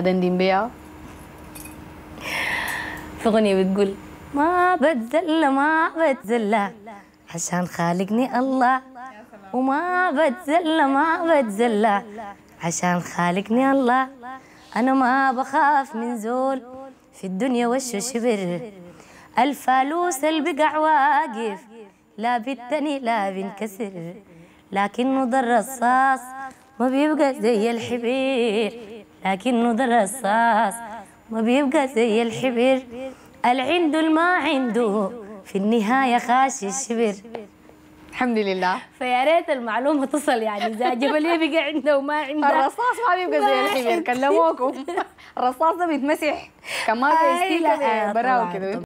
ندى نديمبيا في أغنية بتقول ما بتزلى ما بتزلى عشان خالقني الله وما بتزلى ما بتزلى عشان خالقني الله أنا ما بخاف من زول في الدنيا وشو شبر الفالوس البقع واقف لا بتني لا بنكسر لكنه ضر الصاص ما بيبقى زي الحبير لكنه ده الرصاص ما بيبقى زي الحبر اللي عنده ما عنده في النهاية خاش الشبر الحمد لله فيا ريت المعلومة تصل يعني إذا جبلية بقى عنده وما عنده الرصاص ما بيبقى زي الحبر كلموكم الرصاص ده بيتمسح كمان زي براو كده